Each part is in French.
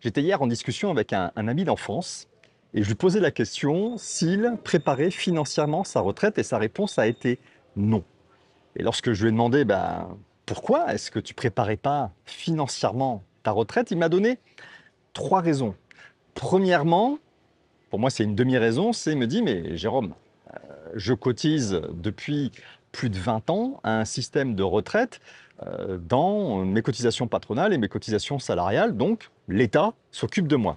J'étais hier en discussion avec un, ami d'enfance et je lui posais la question s'il préparait financièrement sa retraite et sa réponse a été non. Et lorsque je lui ai demandé ben, pourquoi est-ce que tu préparais pas financièrement ta retraite, il m'a donné trois raisons. Premièrement, pour moi c'est une demi-raison, c'est me dit mais Jérôme, euh, je cotise depuis plus de 20 ans à un système de retraite euh, dans mes cotisations patronales et mes cotisations salariales, donc l'État s'occupe de moi.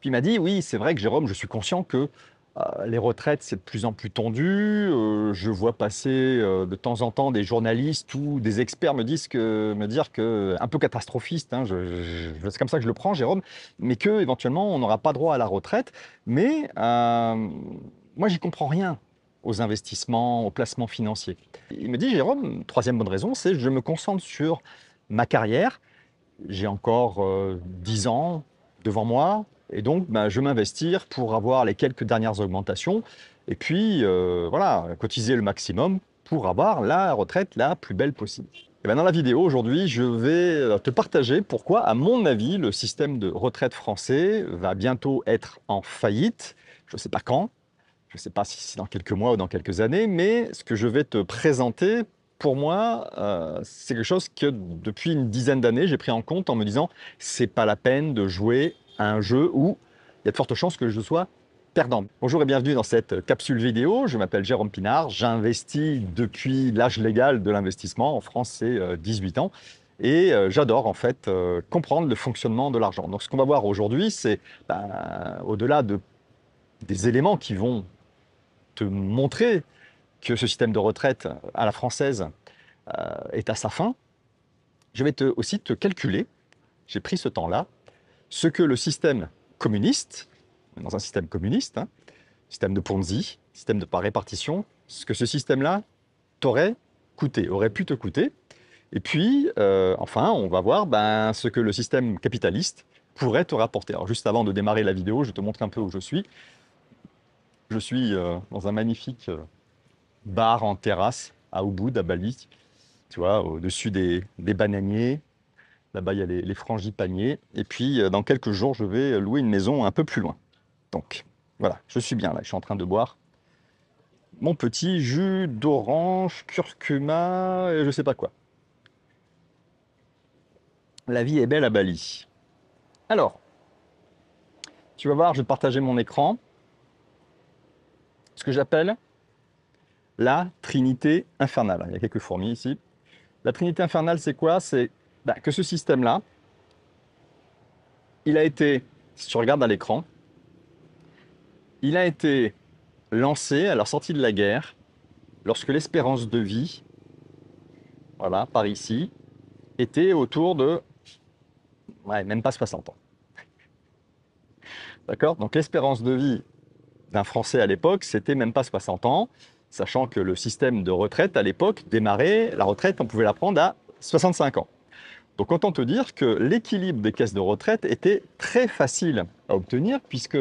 Puis il m'a dit, oui, c'est vrai que Jérôme, je suis conscient que euh, les retraites, c'est de plus en plus tendu. Euh, je vois passer euh, de temps en temps des journalistes ou des experts me, dire que, un peu catastrophiste, hein, c'est comme ça que je le prends, Jérôme, mais que éventuellement on n'aura pas droit à la retraite. Mais moi, j'y comprends rien aux investissements, aux placements financiers. Il me dit, Jérôme, troisième bonne raison, c'est je me concentre sur ma carrière j'ai encore 10 euh, ans devant moi. Et donc, bah, je vais m'investir pour avoir les quelques dernières augmentations. Et puis, euh, voilà, cotiser le maximum pour avoir la retraite la plus belle possible. Et bien dans la vidéo aujourd'hui, je vais euh, te partager pourquoi, à mon avis, le système de retraite français va bientôt être en faillite. Je ne sais pas quand, je ne sais pas si c'est dans quelques mois ou dans quelques années, mais ce que je vais te présenter pour moi, euh, c'est quelque chose que depuis une dizaine d'années, j'ai pris en compte en me disant c'est pas la peine de jouer à un jeu où il y a de fortes chances que je sois perdant. Bonjour et bienvenue dans cette capsule vidéo. Je m'appelle Jérôme Pinard. J'investis depuis l'âge légal de l'investissement. En France, c'est 18 euh, ans. Et euh, j'adore en fait comprendre le fonctionnement de l'argent. Donc ce qu'on va voir aujourd'hui, c'est ben, au-delà de, des éléments qui vont te montrer que ce système de retraite à la française euh, est à sa fin, je vais te, aussi te calculer, j'ai pris ce temps-là, ce que le système communiste, dans un système communiste, hein, système de Ponzi, système de par répartition, ce que ce système-là t'aurait coûté, aurait pu te coûter. Et puis, euh, enfin, on va voir ben, ce que le système capitaliste pourrait te rapporter. Alors, juste avant de démarrer la vidéo, je te montre un peu où je suis. Je suis euh, dans un magnifique bar en terrasse à Ubud, à Bali, tu vois, au-dessus des, bananiers. Là-bas, il y a les, les frangipaniers. Et puis, euh, dans quelques jours, je vais louer une maison un peu plus loin. Donc, voilà, je suis bien là. Je suis en train de boire mon petit jus d'orange, curcuma et je sais pas quoi. La vie est belle à Bali. Alors, tu vas voir, je vais partager mon écran. Ce que j'appelle la trinité infernale. Il y a quelques fourmis ici. La trinité infernale, c'est quoi C'est bah, que ce système-là, il a été, si tu regardes à l'écran, il a été lancé à la sortie de la guerre, lorsque l'espérance de vie, voilà, par ici, était autour de, ouais, même pas 60 ans. D'accord Donc l'espérance de vie d'un Français à l'époque, c'était même pas 60 ans sachant que le système de retraite à l'époque démarrait, la retraite, on pouvait la prendre à 65 ans. Donc autant te dire que l'équilibre des caisses de retraite était très facile à obtenir puisque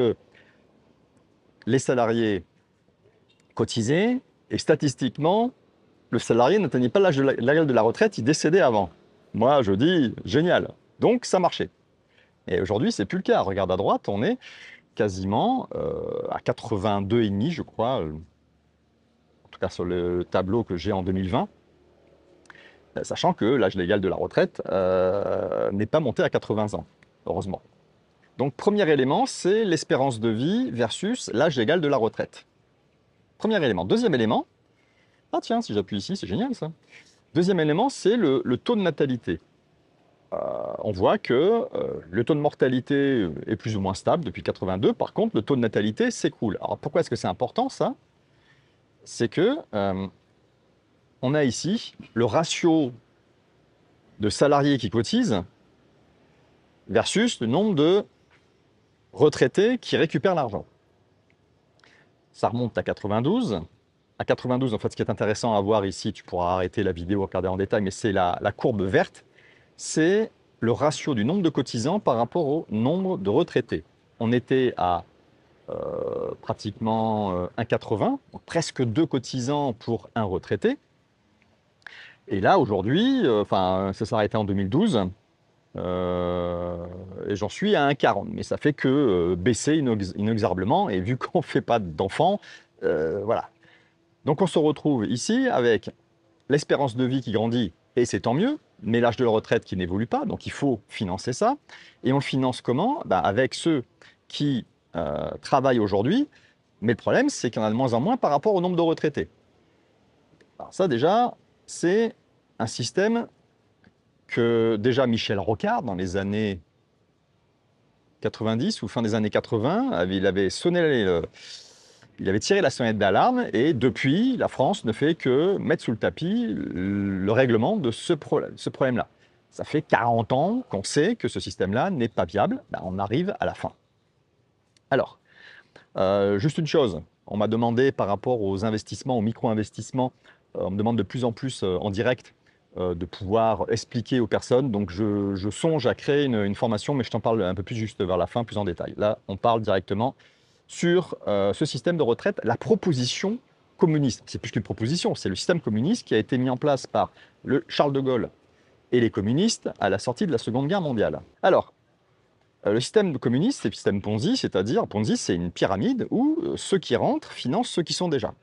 les salariés cotisaient et statistiquement, le salarié n'atteignait pas l'âge de, la, de la retraite, il décédait avant. Moi, je dis génial. Donc ça marchait. Et aujourd'hui, c'est plus le cas. Regarde à droite, on est quasiment euh, à 82,5, je crois, sur le tableau que j'ai en 2020, euh, sachant que l'âge légal de la retraite euh, n'est pas monté à 80 ans, heureusement. Donc premier élément, c'est l'espérance de vie versus l'âge légal de la retraite. Premier élément. Deuxième élément, ah tiens, si j'appuie ici, c'est génial ça. Deuxième élément, c'est le, taux de natalité. Euh, on voit que le taux de mortalité est plus ou moins stable depuis 82. Par contre, le taux de natalité s'écroule. Alors pourquoi est-ce que c'est important ça c'est que euh, on a ici le ratio de salariés qui cotisent versus le nombre de retraités qui récupèrent l'argent. Ça remonte à 92. À 92, en fait, ce qui est intéressant à voir ici, tu pourras arrêter la vidéo, regarder en détail, mais c'est la, la courbe verte, c'est le ratio du nombre de cotisants par rapport au nombre de retraités. On était à euh, pratiquement 1,80, euh, presque deux cotisants pour un retraité. Et là, aujourd'hui, euh, enfin, ça s'est arrêté en 2012, et j'en suis à 1,40. Mais ça fait que baisser inexorablement, et vu qu'on ne fait pas d'enfants, voilà. Donc on se retrouve ici avec l'espérance de vie qui grandit, et c'est tant mieux, mais l'âge de la retraite qui n'évolue pas, donc il faut financer ça. Et on finance comment bah, Avec ceux qui euh, travaillent aujourd'hui, mais le problème, c'est qu'il y en a de moins en moins par rapport au nombre de retraités. ça, déjà, c'est un système que déjà Michel Rocard, dans les années 90 ou fin des années 80, il avait sonné il avait tiré la sonnette d'alarme et depuis, la France ne fait que mettre sous le tapis le règlement de ce, problème-là. Ça fait 40 ans qu'on sait que ce système-là n'est pas viable. Ben, on arrive à la fin. Alors, euh, juste une chose, on m'a demandé par rapport aux investissements, aux micro-investissements, euh, on me demande de plus en plus euh, en direct de pouvoir expliquer aux personnes. Donc, je, songe à créer une, formation, mais je t'en parle un peu plus juste vers la fin, plus en détail. Là, on parle directement sur ce système de retraite, la proposition communiste. C'est plus qu'une proposition, c'est le système communiste qui a été mis en place par le Charles de Gaulle et les communistes à la sortie de la Seconde Guerre mondiale. Alors, euh, le système communiste, c'est le système Ponzi, c'est-à-dire Ponzi, c'est une pyramide où euh, ceux qui rentrent financent ceux qui sont déjà.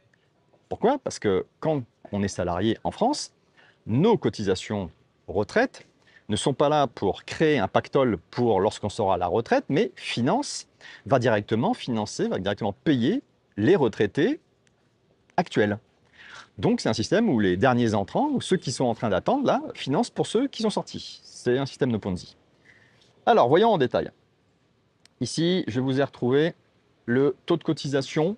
Pourquoi Parce que quand on est salarié en France, nos cotisations retraite ne sont pas là pour créer un pactole pour lorsqu'on sera à la retraite, mais finance, va directement financer, va directement payer les retraités actuels. Donc c'est un système où les derniers entrants, ou ceux qui sont en train d'attendre, là, financent pour ceux qui sont sortis. C'est un système de Ponzi. Alors, voyons en détail. Ici, je vous ai retrouvé le taux de cotisation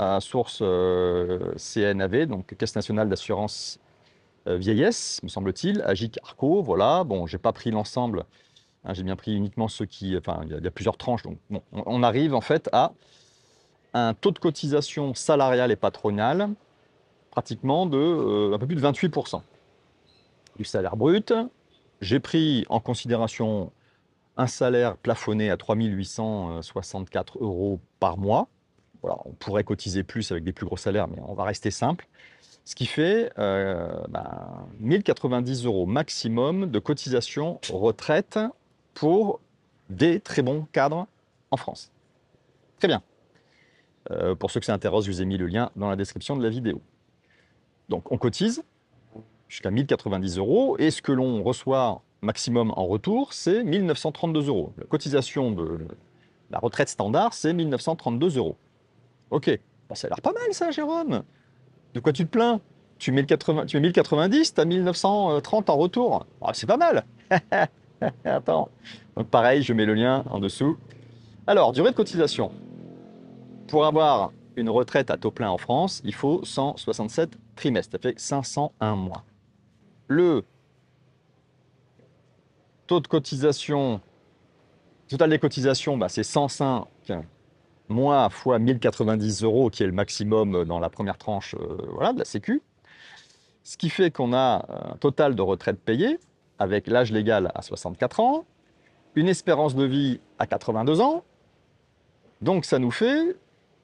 à source euh, CNAV, donc Caisse nationale d'assurance euh, vieillesse, me semble-t-il, AGIC ARCO, voilà. Bon, je n'ai pas pris l'ensemble, hein, j'ai bien pris uniquement ceux qui... Enfin, il y, a plusieurs tranches, donc bon, on, arrive en fait à un taux de cotisation salariale et patronale pratiquement de euh, un peu plus de 28% du salaire brut, j'ai pris en considération un salaire plafonné à 3864 euros par mois. Voilà, on pourrait cotiser plus avec des plus gros salaires, mais on va rester simple. Ce qui fait euh, ben, 1090 euros maximum de cotisation retraite pour des très bons cadres en France. Très bien. Euh, pour ceux que ça intéresse, je vous ai mis le lien dans la description de la vidéo. Donc on cotise, jusqu'à 1090 euros, et ce que l'on reçoit maximum en retour, c'est 1932 euros. La cotisation de la retraite standard, c'est 1932 euros. Ok, bah, ça a l'air pas mal ça, Jérôme. De quoi tu te plains tu mets, 1090, tu as 1930 en retour. Ah, bah, c'est pas mal. Attends. pareil, je mets le lien en dessous. Alors, durée de cotisation. Pour avoir une retraite à taux plein en France, il faut 167 trimestres. Ça fait 501 mois le taux de cotisation, total des cotisations, bah, c'est 105 mois fois 1090 euros, qui est le maximum dans la première tranche euh, voilà, de la Sécu. Ce qui fait qu'on a un total de retraite payée, avec l'âge légal à 64 ans, une espérance de vie à 82 ans. Donc ça nous fait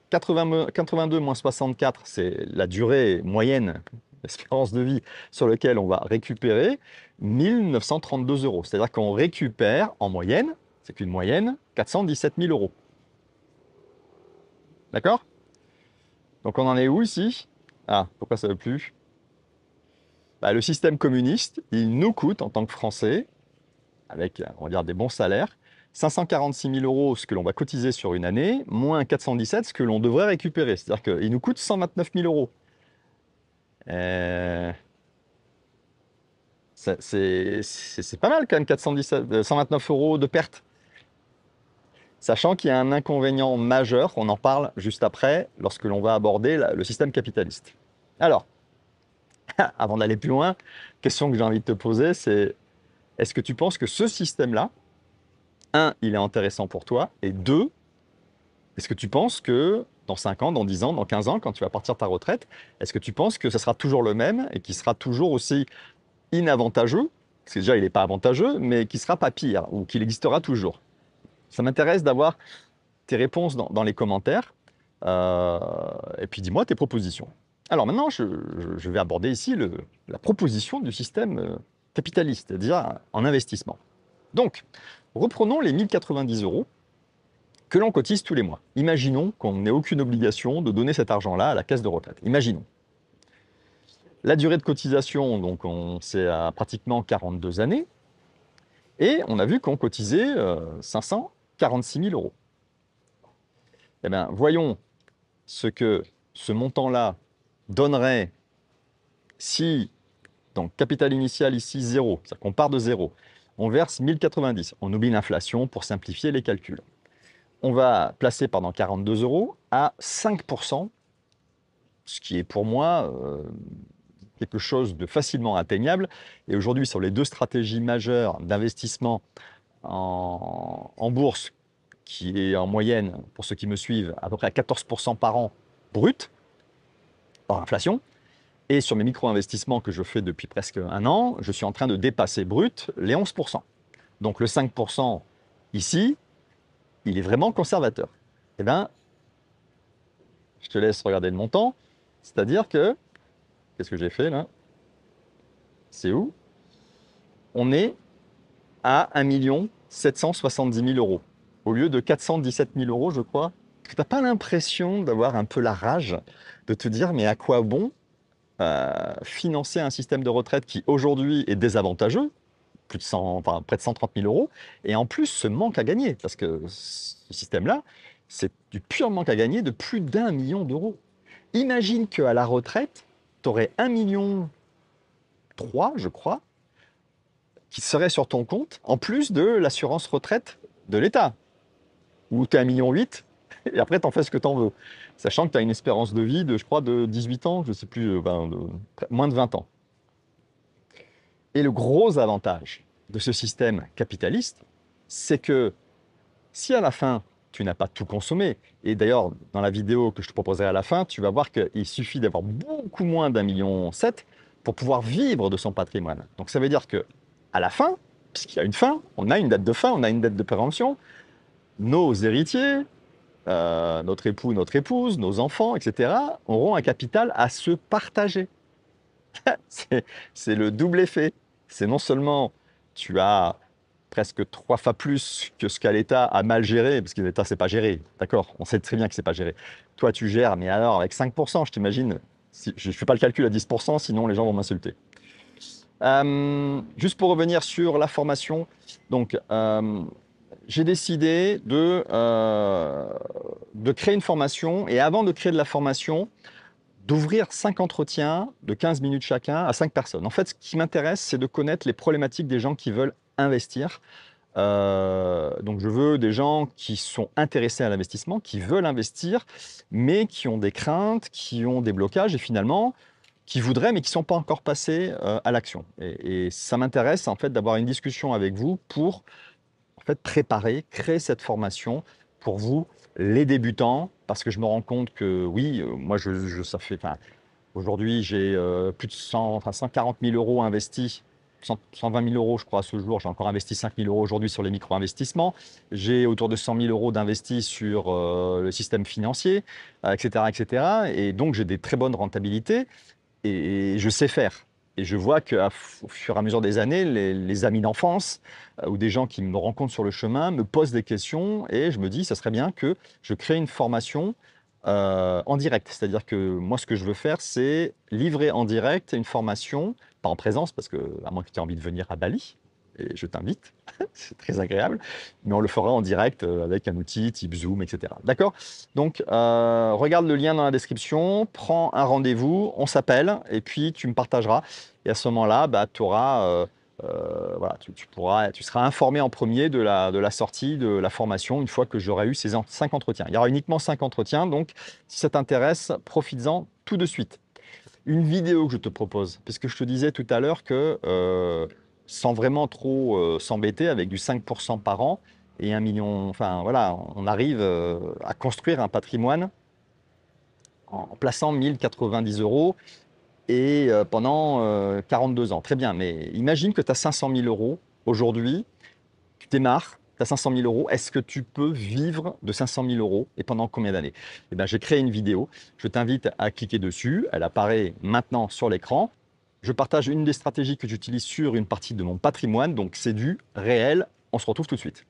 82 moins 64, c'est la durée moyenne l'espérance de vie sur lequel on va récupérer 1932 euros. C'est-à-dire qu'on récupère en moyenne, c'est qu'une moyenne, 417 000 euros. D'accord Donc on en est où ici Ah, pourquoi ça ne veut plus bah, Le système communiste, il nous coûte en tant que Français, avec on va dire, des bons salaires, 546 000 euros ce que l'on va cotiser sur une année, moins 417 ce que l'on devrait récupérer. C'est-à-dire qu'il nous coûte 129 000 euros. Euh, c'est pas mal quand même, 417, 129 euh, euros de perte. Sachant qu'il y a un inconvénient majeur, on en parle juste après, lorsque l'on va aborder le système capitaliste. Alors, avant d'aller plus loin, question que j'ai envie de te poser, c'est est-ce que tu penses que ce système-là, un, il est intéressant pour toi, et deux, est-ce que tu penses que dans 5 ans, dans 10 ans, dans 15 ans, quand tu vas partir de ta retraite, est-ce que tu penses que ce sera toujours le même et qui sera toujours aussi inavantageux Parce que déjà, il n'est pas avantageux, mais qui sera pas pire ou qu'il existera toujours. Ça m'intéresse d'avoir tes réponses dans, les commentaires. Euh, et puis dis-moi tes propositions. Alors maintenant, je, vais aborder ici la proposition du système euh, capitaliste, c'est-à-dire en investissement. Donc, reprenons les 1090 euros que l'on cotise tous les mois. Imaginons qu'on n'ait aucune obligation de donner cet argent-là à la caisse de retraite. Imaginons. La durée de cotisation, donc c'est à pratiquement 42 années, et on a vu qu'on cotisait 546 euh, 000 euros. Eh bien, voyons ce que ce montant-là donnerait si, donc capital initial ici, zéro, c'est-à-dire qu'on part de zéro, on verse 1090, on oublie l'inflation pour simplifier les calculs on va placer pendant 42 euros à 5%, ce qui est pour moi euh, quelque chose de facilement atteignable. Et aujourd'hui, sur les deux stratégies majeures d'investissement en, en, bourse, qui est en moyenne, pour ceux qui me suivent, à peu près à 14% par an brut, hors inflation, et sur mes micro-investissements que je fais depuis presque un an, je suis en train de dépasser brut les 11%. Donc le 5% ici, il est vraiment conservateur. Eh bien, je te laisse regarder le montant. C'est-à-dire que, qu'est-ce que j'ai fait là C'est où On est à 1 770 000 euros, au lieu de 417 000 euros, je crois. Tu n'as pas l'impression d'avoir un peu la rage, de te dire, mais à quoi bon euh, financer un système de retraite qui aujourd'hui est désavantageux plus de 100, enfin, près de 130 000 euros. Et en plus, ce manque à gagner, parce que ce système-là, c'est du pur manque à gagner de plus d'un million d'euros. Imagine qu'à la retraite, tu aurais un million trois je crois, qui serait sur ton compte, en plus de l'assurance retraite de l'État, ou tu as 1,8 million, et après, tu en fais ce que tu en veux. Sachant que tu as une espérance de vie de, je crois, de 18 ans, je ne sais plus, euh, ben, moins de 20 ans. Et le gros avantage de ce système capitaliste, c'est que si à la fin, tu n'as pas tout consommé, et d'ailleurs, dans la vidéo que je te proposerai à la fin, tu vas voir qu'il suffit d'avoir beaucoup moins d'un million sept pour pouvoir vivre de son patrimoine. Donc ça veut dire que à la fin, puisqu'il y a une fin, on a une date de fin, on a une date de prévention, nos héritiers, euh, notre époux, notre épouse, nos enfants, etc., auront un capital à se partager. c'est le double effet c'est non seulement tu as presque trois fois plus que ce qu'a l'État a mal géré, parce que l'État, c'est pas géré, d'accord On sait très bien que c'est pas géré. Toi, tu gères, mais alors, avec 5%, je t'imagine, si, je ne fais pas le calcul à 10%, sinon les gens vont m'insulter. Euh, juste pour revenir sur la formation, donc euh, j'ai décidé euh, de créer une formation et avant de créer de la formation, d'ouvrir cinq entretiens de 15 minutes chacun à cinq personnes. En fait, ce qui m'intéresse, c'est de connaître les problématiques des gens qui veulent investir. Euh, donc je veux des gens qui sont intéressés à l'investissement, qui veulent investir, mais qui ont des craintes, qui ont des blocages et finalement qui voudraient mais qui ne sont pas encore passés euh, à l'action. Et, ça m'intéresse en fait d'avoir une discussion avec vous pour en fait préparer, créer cette formation pour vous, les débutants, parce que je me rends compte que oui, euh, moi, je, ça fait. Aujourd'hui, j'ai euh, plus de 100, 140 000 euros investis 120 000 euros, je crois, à ce jour. J'ai encore investi 5 000 euros aujourd'hui sur les micro-investissements. J'ai autour de 100 000 euros d'investis sur euh, le système financier, etc., etc. Et donc, j'ai des très bonnes rentabilités et je sais faire. Et je vois qu'au fur et à mesure des années, les, amis d'enfance euh, ou des gens qui me rencontrent sur le chemin me posent des questions et je me dis, ça serait bien que je crée une formation euh, en direct. C'est-à-dire que moi, ce que je veux faire, c'est livrer en direct une formation, pas en présence, parce que à moins que tu aies envie de venir à Bali, et je t'invite, c'est très agréable, mais on le fera en direct euh, avec un outil type Zoom, etc. D'accord Donc, euh, regarde le lien dans la description, prends un rendez-vous, on s'appelle, et puis tu me partageras. Et à ce moment-là, bah, euh, tu auras... voilà, tu, pourras, tu seras informé en premier de la, de la sortie de la formation une fois que j'aurai eu ces cinq entretiens. Il y aura uniquement cinq entretiens, donc si ça t'intéresse, profites-en tout de suite. Une vidéo que je te propose, parce que je te disais tout à l'heure que sans vraiment trop euh, s'embêter, avec du 5% par an et un million. Enfin, voilà, on arrive euh, à construire un patrimoine en, plaçant 1090 euros et euh, pendant 42 ans. Très bien, mais imagine que tu as 500 000 euros aujourd'hui, tu démarres, tu as 500 000 euros, est-ce que tu peux vivre de 500 000 euros et pendant combien d'années Eh bien, j'ai créé une vidéo, je t'invite à cliquer dessus, elle apparaît maintenant sur l'écran je partage une des stratégies que j'utilise sur une partie de mon patrimoine, donc c'est du réel. On se retrouve tout de suite.